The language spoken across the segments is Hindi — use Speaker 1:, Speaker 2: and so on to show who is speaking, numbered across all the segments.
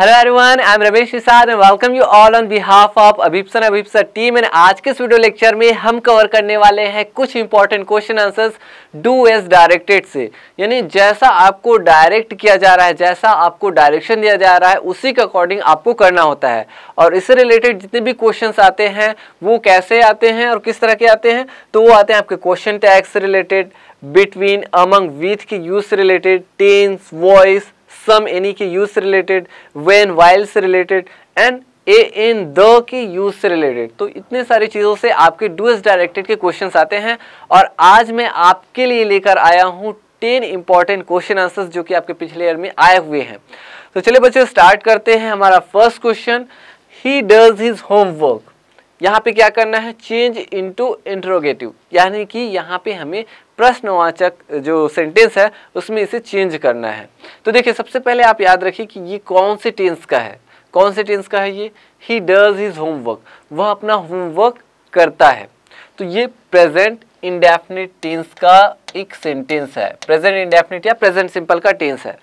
Speaker 1: hello everyone I am Ramesh Nishad and welcome you all on behalf of अभिपसन अभिप्सा टीम एंड आज के इस वीडियो लेक्चर में हम कवर करने वाले हैं कुछ important question answers do as directed से यानी जैसा आपको डायरेक्ट किया जा रहा है जैसा आपको डायरेक्शन दिया जा रहा है उसी के अकॉर्डिंग आपको करना होता है और इससे रिलेटेड जितने भी क्वेश्चन आते हैं वो कैसे आते हैं और किस तरह के आते हैं तो वो आते हैं आपके क्वेश्चन टैग से रिलेटेड बिटवीन अमंग विथ के यूज से related tense voice some any की यूज से रिलेटेड वेन वाइल से related and a an the की यूज से रिलेटेड तो इतने सारे चीज़ों से आपके डूएस डायरेक्टेड के क्वेश्चन आते हैं और आज मैं आपके लिए लेकर आया हूँ टेन इंपॉर्टेंट क्वेश्चन आंसर्स जो कि आपके पिछले ईयर में आए हुए हैं तो चलिए बच्चों स्टार्ट करते हैं हमारा फर्स्ट क्वेश्चन ही डज हिज होमवर्क यहाँ पे क्या करना है चेंज इंटू इंट्रोगेटिव यानी कि यहाँ पे हमें प्रश्नवाचक जो सेंटेंस है उसमें इसे चेंज करना है तो देखिए सबसे पहले आप याद रखिए कि ये कौन से टेंस का है कौन से टेंस का है ये ही डज हिज होमवर्क वह अपना होमवर्क करता है तो ये प्रेजेंट इंडेफिनिट टेंस का एक सेंटेंस है प्रेजेंट इंडेफिनिट या प्रेजेंट सिंपल का टेंस है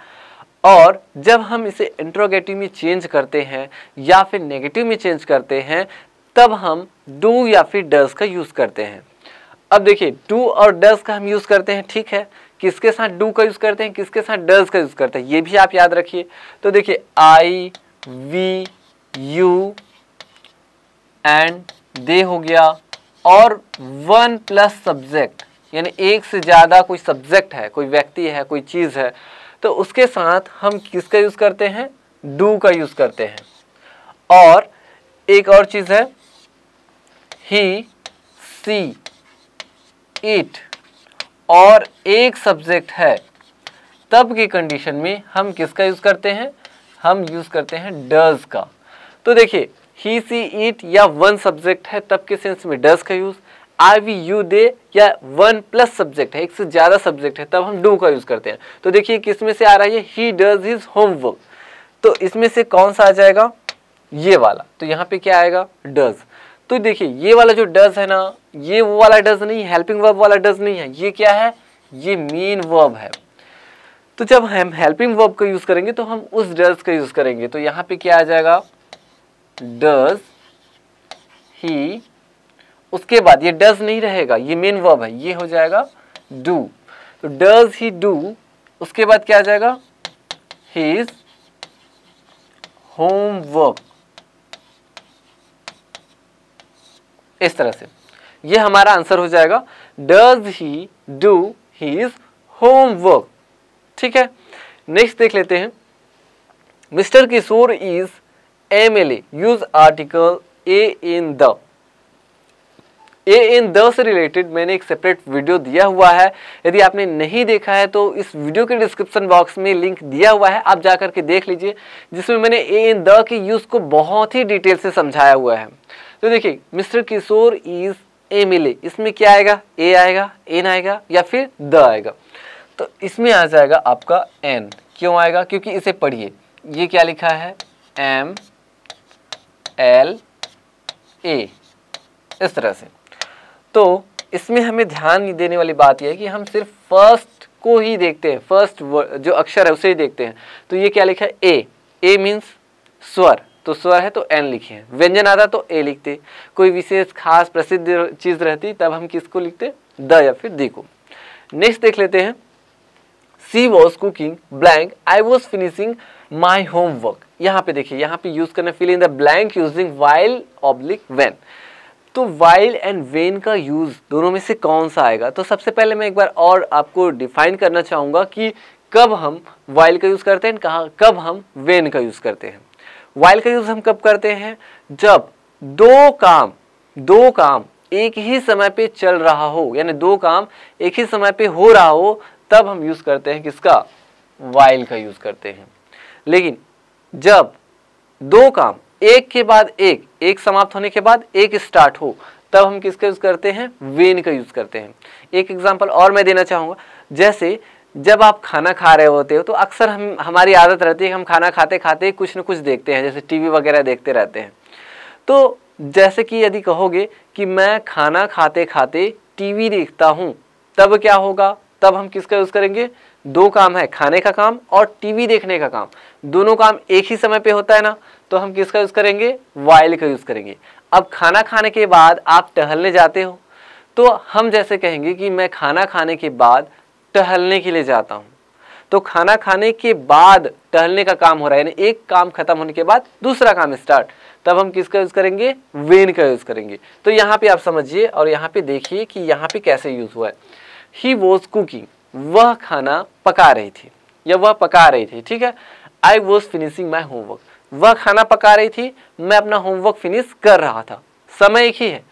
Speaker 1: और जब हम इसे इंट्रोगेटिव में चेंज करते हैं या फिर नेगेटिव में चेंज करते हैं तब हम डू या फिर डज का यूज़ करते हैं अब देखिए डू और डज का हम यूज़ करते हैं ठीक है किसके साथ डू का यूज़ करते हैं किसके साथ डज का यूज़ करते हैं ये भी आप याद रखिए तो देखिए I we you and they हो गया और वन प्लस सब्जेक्ट यानी एक से ज़्यादा कोई सब्जेक्ट है कोई व्यक्ति है कोई चीज़ है तो उसके साथ हम किसका यूज़ करते हैं डू का यूज़ करते हैं और एक और चीज़ है ही सी एट और एक सब्जेक्ट है तब की कंडीशन में हम किसका यूज़ करते हैं हम यूज़ करते हैं डज का तो देखिए ही सी इट या वन सब्जेक्ट है तब के सेंस में डज का use I we you they या वन प्लस सब्जेक्ट है एक से ज़्यादा सब्जेक्ट है तब हम डू का यूज़ करते हैं तो देखिए किस में से आ रहा है ही डज हिज होमवर्क तो इसमें से कौन सा आ जाएगा ये वाला तो यहाँ पे क्या आएगा डज तो देखिए ये वाला जो डज है ना ये वो वाला डज नहीं हेल्पिंग वर्ब वाला डज नहीं है ये क्या है ये मेन वर्ब है तो जब हम हेल्पिंग वर्ब का यूज करेंगे तो हम उस डज का यूज करेंगे तो यहां पे क्या आ जाएगा डज ही उसके बाद ये डज नहीं रहेगा ये मेन वर्ब है ये हो जाएगा डू तो डज ही डू उसके बाद क्या आ जाएगा हीज होमवर्क इस तरह से ये हमारा आंसर हो जाएगा does he do his homework ठीक है नेक्स्ट देख लेते हैं mister Kishore is M L A use article a an the a an the से रिलेटेड मैंने एक सेपरेट वीडियो दिया हुआ है यदि आपने नहीं देखा है तो इस वीडियो के डिस्क्रिप्शन बॉक्स में लिंक दिया हुआ है आप जाकर के देख लीजिए जिसमें मैंने ए इन द के यूज़ को बहुत ही डिटेल से समझाया हुआ है तो देखिए मिस्टर किशोर इज़ ए मिले इसमें क्या आएगा ए आएगा एन आएगा या फिर द आएगा तो इसमें आ जाएगा आपका एन क्यों आएगा क्योंकि इसे पढ़िए ये क्या लिखा है एम एल ए इस तरह से तो इसमें हमें ध्यान देने वाली बात यह है कि हम सिर्फ फर्स्ट को ही देखते हैं फर्स्ट जो अक्षर है उसे ही देखते हैं तो ये क्या लिखा है ए ए मीन्स स्वर तो स्वर है तो एन लिखे व्यंजन आता तो ए लिखते कोई विशेष खास प्रसिद्ध चीज़ रहती तब हम किसको लिखते द या फिर दी को नेक्स्ट देख लेते हैं she was cooking blank I was finishing my home work यहाँ पे देखिए यहाँ पे यूज़ करना fill in the blank using while oblique when तो वाइल एंड वेन का यूज़ दोनों में से कौन सा आएगा तो सबसे पहले मैं एक बार और आपको डिफाइन करना चाहूंगा कि कब हम वाइल का यूज़ करते हैं कहा कब हम वेन का यूज़ करते हैं वाइल का यूज हम कब करते हैं जब दो काम दो काम एक ही समय पे चल रहा हो यानी दो काम एक ही समय पे हो रहा हो तब हम यूज करते हैं किसका वाइल का यूज करते हैं लेकिन जब दो काम एक के बाद एक एक समाप्त होने के बाद एक स्टार्ट हो तब हम किसका यूज करते हैं वेन का यूज करते हैं एक एग्जाम्पल और मैं देना चाहूंगा जैसे जब आप खाना खा रहे होते हो तो अक्सर हम हमारी आदत रहती है कि हम खाना खाते खाते कुछ ना कुछ देखते हैं जैसे टीवी वगैरह देखते रहते हैं तो जैसे कि यदि कहोगे कि मैं खाना खाते खाते टीवी देखता हूँ तब क्या होगा तब हम किसका यूज़ करेंगे दो काम है खाने का काम और टीवी देखने का काम दोनों काम एक ही समय पे होता है ना तो हम किसका यूज़ करेंगे वाइल का यूज़ करेंगे अब खाना खाने के बाद आप टहलने जाते हो तो हम जैसे कहेंगे कि मैं खाना खाने के बाद टहलने के लिए जाता हूँ तो खाना खाने के बाद टहलने का काम हो रहा है यानी एक काम खत्म होने के बाद दूसरा काम स्टार्ट तब हम किसका यूज़ करेंगे वेन का यूज़ करेंगे तो यहाँ पे आप समझिए और यहाँ पे देखिए कि यहाँ पे कैसे यूज़ हुआ है ही वॉज कुकिंग वह खाना पका रही थी या वह पका रही थी ठीक है I was finishing my homework वह खाना पका रही थी मैं अपना होमवर्क फिनिश कर रहा था समय एक ही है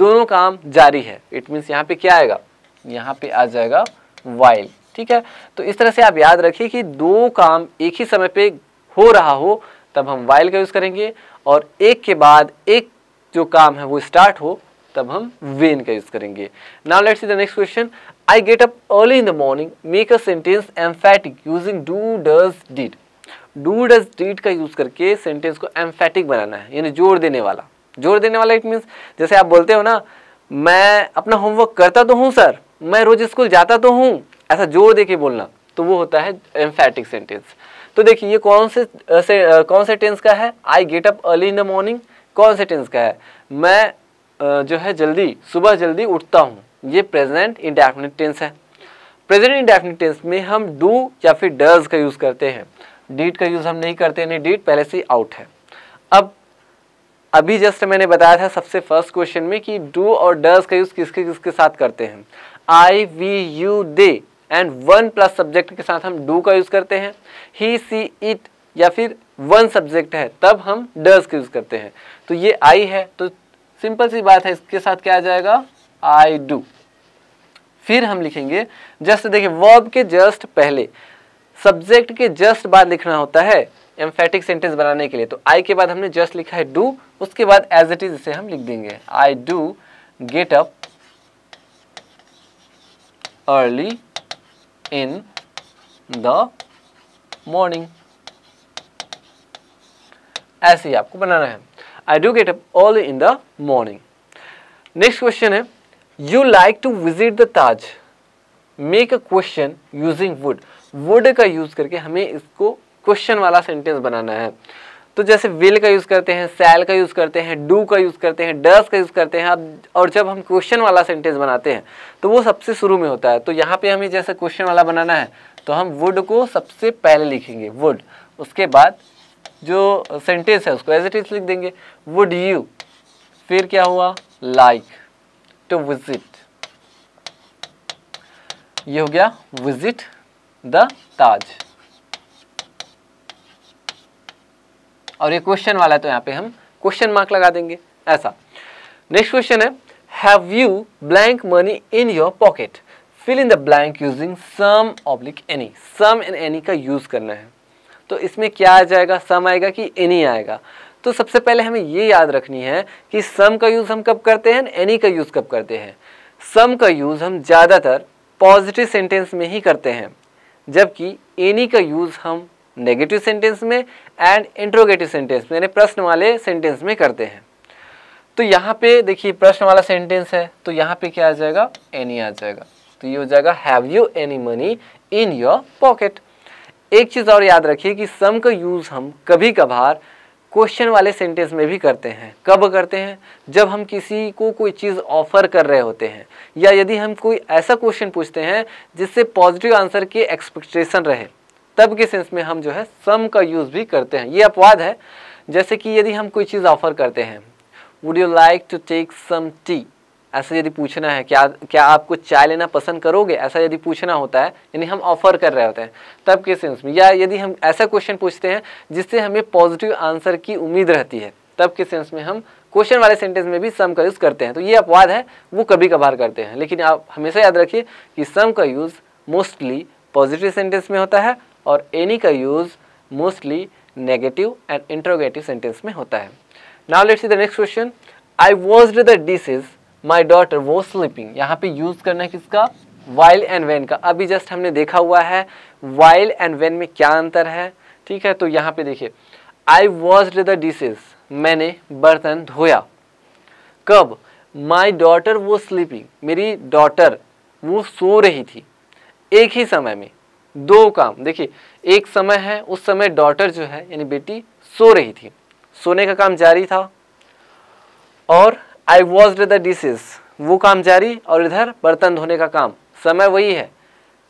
Speaker 1: दोनों काम जारी है इट मीन्स यहाँ पे क्या आएगा यहाँ पे आ जाएगा वाइल ठीक है तो इस तरह से आप याद रखिए कि दो काम एक ही समय पे हो रहा हो तब हम वाइल का यूज़ करेंगे और एक के बाद एक जो काम है वो स्टार्ट हो तब हम वेन का यूज़ करेंगे now let's see the next question I get up early in the morning make a sentence emphatic using do does did do does did का यूज़ करके सेंटेंस को एम्फैटिक बनाना है यानी जोर देने वाला जोर देने वाला इट मीन्स जैसे आप बोलते हो ना मैं अपना होमवर्क करता तो हूँ सर मैं रोज स्कूल जाता तो हूँ ऐसा जोर दे के बोलना तो वो होता है एम्फेटिक सेंटेंस तो देखिए ये कौन से, से कौन से टेंस का है I get up early in the morning कौन से टेंस का है मैं जो है जल्दी सुबह जल्दी उठता हूँ ये प्रेजेंट इंडेफिनिट टेंस है प्रेजेंट इंडेफिनिट टेंस में हम डू या फिर डज का यूज़ करते हैं डीट का यूज़ हम नहीं करते नहीं डीट पहले से आउट है अब अभी जस्ट मैंने बताया था सबसे फर्स्ट क्वेश्चन में कि डू और डज का यूज़ किसके किसके साथ करते हैं I we you they and one plus subject के साथ हम डू का यूज़ करते हैं ही सी इट या फिर वन सब्जेक्ट है तब हम डज का यूज़ करते हैं तो ये आई है तो सिंपल सी बात है इसके साथ क्या आ जाएगा आई डू फिर हम लिखेंगे जस्ट देखिए वर्ब के जस्ट पहले सब्जेक्ट के जस्ट बाद लिखना होता है एम्फेटिक सेंटेंस बनाने के लिए तो आई के बाद हमने जस्ट लिखा है डू उसके बाद एज इट इज इसे हम लिख देंगे I do get up early in the morning ऐसे ही आपको बनाना है I do get up early in the morning next question है you like to visit the Taj make a question using would would का यूज़ करके हमें इसको क्वेश्चन वाला सेंटेंस बनाना है तो जैसे विल का यूज़ करते हैं सैल का यूज़ करते हैं डू का यूज़ करते हैं डस का यूज़ करते हैं अब और जब हम क्वेश्चन वाला सेंटेंस बनाते हैं तो वो सबसे शुरू में होता है तो यहाँ पे हमें जैसे क्वेश्चन वाला बनाना है तो हम वुड को सबसे पहले लिखेंगे वुड उसके बाद जो सेंटेंस है उसको एज इट इज लिख देंगे वुड यू फिर क्या हुआ लाइक टू विजिट ये हो गया विजिट द ताज और ये क्वेश्चन वाला है तो यहाँ पे हम क्वेश्चन मार्क लगा देंगे ऐसा नेक्स्ट क्वेश्चन है have you blank money in your pocket fill in the blank using some oblique any some in any का यूज़ करना है तो इसमें क्या आ जाएगा सम आएगा कि एनी आएगा तो सबसे पहले हमें ये याद रखनी है कि सम का यूज़ हम कब करते हैं एनी का यूज़ कब करते हैं सम का यूज़ हम ज़्यादातर पॉजिटिव सेंटेंस में ही करते हैं जबकि एनी का यूज़ हम नेगेटिव सेंटेंस में एंड इंट्रोगेटिव सेंटेंस में यानी प्रश्न वाले सेंटेंस में करते हैं तो यहाँ पे देखिए प्रश्न वाला सेंटेंस है तो यहाँ पे क्या आ जाएगा एनी आ जाएगा तो ये हो जाएगा have you any money in your pocket एक चीज़ और याद रखिए कि सम का यूज़ हम कभी कभार क्वेश्चन वाले सेंटेंस में भी करते हैं कब करते हैं जब हम किसी को कोई चीज़ ऑफर कर रहे होते हैं या यदि हम कोई ऐसा क्वेश्चन पूछते हैं जिससे पॉजिटिव आंसर की एक्सपेक्टेशन रहे तब के सेंस में हम जो है सम का यूज़ भी करते हैं ये अपवाद है जैसे कि यदि हम कोई चीज़ ऑफर करते हैं would you like to take some tea ऐसा यदि पूछना है क्या क्या आपको चाय लेना पसंद करोगे ऐसा यदि पूछना होता है यानी हम ऑफर कर रहे होते हैं तब के सेंस में या यदि हम ऐसा क्वेश्चन पूछते हैं जिससे हमें पॉजिटिव आंसर की उम्मीद रहती है तब के सेंस में हम क्वेश्चन वाले सेंटेंस में भी सम का यूज़ करते हैं तो ये अपवाद है वो कभी कभार करते हैं लेकिन आप हमेशा याद रखिए कि सम का यूज़ मोस्टली पॉजिटिव सेंटेंस में होता है और एनी का use mostly negative and interrogative sentence में होता है now let's see the next question I was the is my daughter was sleeping यहाँ पे यूज़ करना है किसका वाइल एंड वेन का अभी जस्ट हमने देखा हुआ है वाइल एंड वेन में क्या अंतर है ठीक है तो यहाँ पे देखिए आई वॉज द डिशेज मैंने बर्तन धोया कब माई डॉटर वो स्लीपिंग मेरी डॉटर वो सो रही थी एक ही समय में दो काम देखिए एक समय है उस समय डॉटर जो है यानी बेटी सो रही थी सोने का काम जारी था और आई वॉज द डिशेज वो काम जारी और इधर बर्तन धोने का काम समय वही है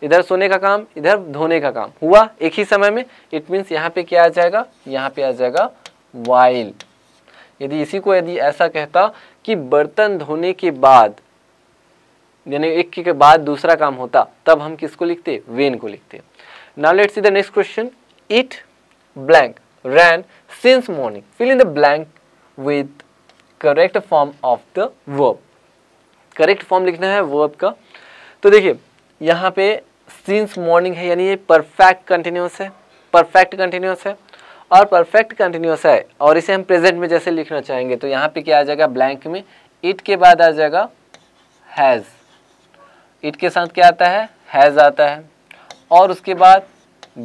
Speaker 1: इधर सोने का काम इधर धोने का काम हुआ एक ही समय में इट मीन्स यहाँ पे क्या आ जाएगा यहाँ पे आ जाएगा वाइल्ड यदि इसी को यदि ऐसा कहता कि बर्तन धोने के बाद यानी एक के बाद दूसरा काम होता तब हम किसको लिखते वेन को लिखते now let's see the next question it blank ran since morning fill in the blank with correct form of the verb correct form लिखना है वर्ब का तो देखिए यहाँ पे सिंस मॉर्निंग है यानी ये परफेक्ट कंटिन्यूस है परफेक्ट कंटिन्यूस है और परफेक्ट कंटिन्यूस है और इसे हम प्रेजेंट में जैसे लिखना चाहेंगे तो यहाँ पे क्या आ जाएगा ब्लैंक में इट के बाद आ जाएगा हैज़ इट के साथ क्या आता है हैज़ आता है और उसके बाद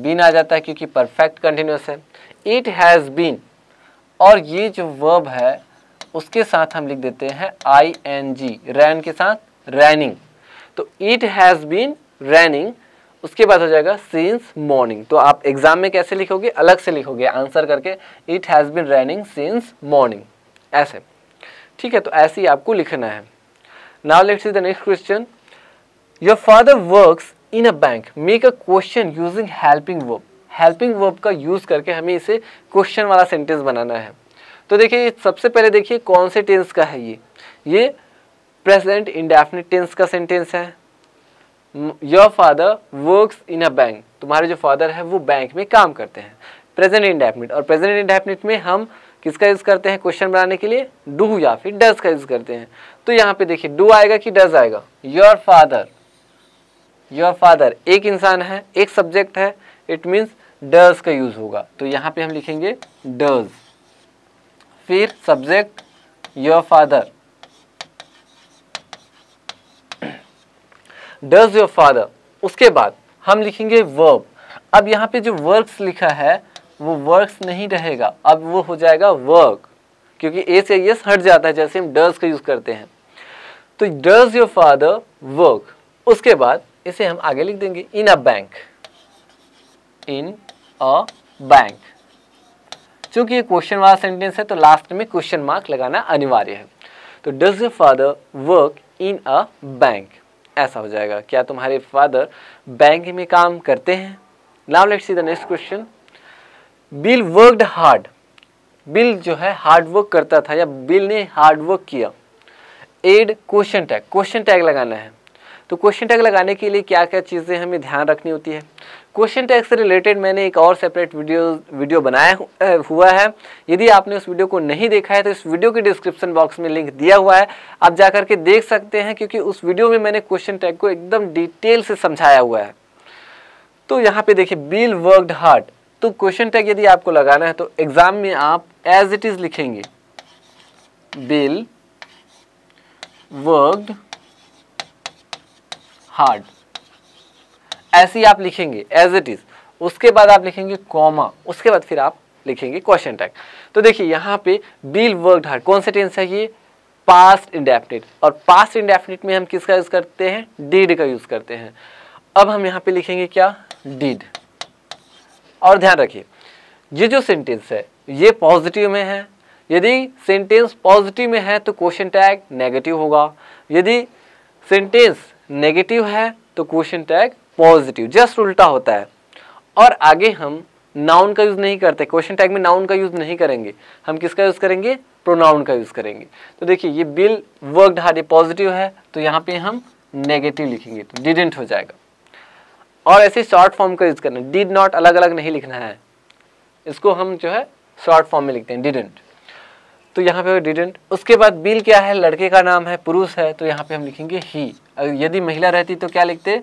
Speaker 1: बीन आ जाता है क्योंकि परफेक्ट कंटिन्यूस है इट हैज़ बीन और ये जो वर्ब है उसके साथ हम लिख देते हैं आई एन जी रैन के साथ रैनिंग तो इट हैज़ बीन रैनिंग उसके बाद हो जाएगा सिंस मॉर्निंग तो आप एग्ज़ाम में कैसे लिखोगे अलग से लिखोगे आंसर करके it has been raining since morning ऐसे ठीक है तो ऐसे ही आपको लिखना है now let's see the next question your father works in a bank make a question using helping verb helping verb का यूज़ करके हमें इसे क्वेश्चन वाला सेंटेंस बनाना है तो देखिए सबसे पहले देखिए कौन से टेंस का है ये ये प्रेजेंट इंडेफिनिट टेंस का सेंटेंस है your father works in a bank तुम्हारे जो फादर है वो बैंक में काम करते हैं प्रेजेंट इंडेफिनिट और प्रेजेंट इंडेफिनिट में हम किसका यूज़ करते हैं क्वेश्चन बनाने के लिए डू या फिर डज का यूज़ करते हैं तो यहाँ पे देखिए डू आएगा कि डज आएगा योर फादर योर फादर एक इंसान है एक सब्जेक्ट है इट मीन्स डज का यूज़ होगा तो यहाँ पे हम लिखेंगे डज फिर subject your father does your father उसके बाद हम लिखेंगे वर्ब अब यहाँ पे जो वर्क्स लिखा है वो वर्क्स नहीं रहेगा अब वो हो जाएगा वर्क क्योंकि ए से यस हट जाता है जैसे हम डज का यूज़ करते हैं तो डज योर फादर वर्क उसके बाद इसे हम आगे लिख देंगे इन a bank in a bank चूंकि ये क्वेश्चन वाला सेंटेंस है तो लास्ट में क्वेश्चन मार्क लगाना अनिवार्य है तो does your father work in a bank ऐसा हो जाएगा क्या तुम्हारे फादर बैंक में काम करते हैं now let's see the next question Bill worked hard Bill जो है हार्ड वर्क करता था या बिल ने हार्ड वर्क किया add question tag question tag लगाना है तो क्वेश्चन टैग लगाने के लिए क्या क्या चीज़ें हमें ध्यान रखनी होती है क्वेश्चन टैग से रिलेटेड मैंने एक और सेपरेट वीडियो वीडियो बनाया हुआ है यदि आपने उस वीडियो को नहीं देखा है तो इस वीडियो के डिस्क्रिप्शन बॉक्स में लिंक दिया हुआ है आप जा करके देख सकते हैं क्योंकि उस वीडियो में मैंने क्वेश्चन टैग को एकदम डिटेल से समझाया हुआ है तो यहाँ पे देखिए बिल वर्कड हार्ट तो क्वेश्चन टैग यदि आपको लगाना है तो एग्जाम में आप एज इट इज लिखेंगे बिल वर्कड हार्ड ऐसे ही आप लिखेंगे एज इट इज उसके बाद आप लिखेंगे कॉमा उसके बाद फिर आप लिखेंगे क्वेश्चन टैग तो देखिए यहाँ पे बिल वर्क हार्ड कौन से टेंस है ये पास्ट इंडेफिनिट और पास्ट इंडेफिनिट में हम किसका यूज़ करते हैं डीड का यूज़ करते हैं अब हम यहाँ पे लिखेंगे क्या डीड और ध्यान रखिए ये जो सेंटेंस है ये पॉजिटिव में है यदि सेंटेंस पॉजिटिव में है तो क्वेश्चन टैग नेगेटिव होगा यदि सेंटेंस नेगेटिव है तो क्वेश्चन टैग पॉजिटिव जस्ट उल्टा होता है और आगे हम नाउन का यूज़ नहीं करते क्वेश्चन टैग में नाउन का यूज़ नहीं करेंगे हम किसका यूज़ करेंगे प्रोनाउन का यूज़ करेंगे तो देखिए ये बिल वर्क हार्ड पॉजिटिव है तो यहाँ पे हम नेगेटिव लिखेंगे तो डिडेंट हो जाएगा और ऐसे शॉर्ट फॉर्म का यूज़ करना डिड नॉट अलग अलग नहीं लिखना है इसको हम जो है शॉर्ट फॉर्म में लिखते हैं डिडेंट तो यहाँ पे डिडेंट उसके बाद बिल क्या है लड़के का नाम है पुरुष है तो यहाँ पे हम लिखेंगे ही यदि महिला रहती तो क्या लिखते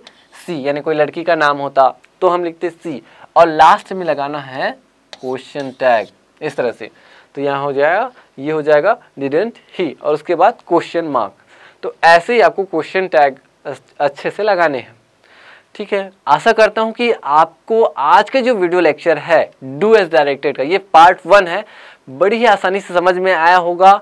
Speaker 1: सी यानी कोई लड़की का नाम होता तो हम लिखते सी और लास्ट में लगाना है क्वेश्चन टैग इस तरह से तो यहाँ हो जाएगा ये हो जाएगा डिडेंट ही और उसके बाद क्वेश्चन मार्क तो ऐसे ही आपको क्वेश्चन टैग अच्छे से लगाने हैं ठीक है आशा करता हूँ कि आपको आज का जो वीडियो लेक्चर है डू एस डायरेक्टेड का ये पार्ट वन है बड़ी ही आसानी से समझ में आया होगा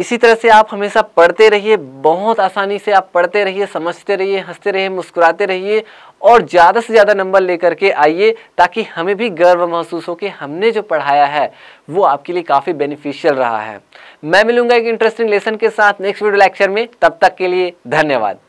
Speaker 1: इसी तरह से आप हमेशा पढ़ते रहिए बहुत आसानी से आप पढ़ते रहिए समझते रहिए हंसते रहिए मुस्कुराते रहिए और ज़्यादा से ज़्यादा नंबर लेकर के आइए ताकि हमें भी गर्व महसूस हो कि हमने जो पढ़ाया है वो आपके लिए काफ़ी बेनिफिशियल रहा है मैं मिलूंगा एक इंटरेस्टिंग लेसन के साथ नेक्स्ट वीडियो लेक्चर में तब तक के लिए धन्यवाद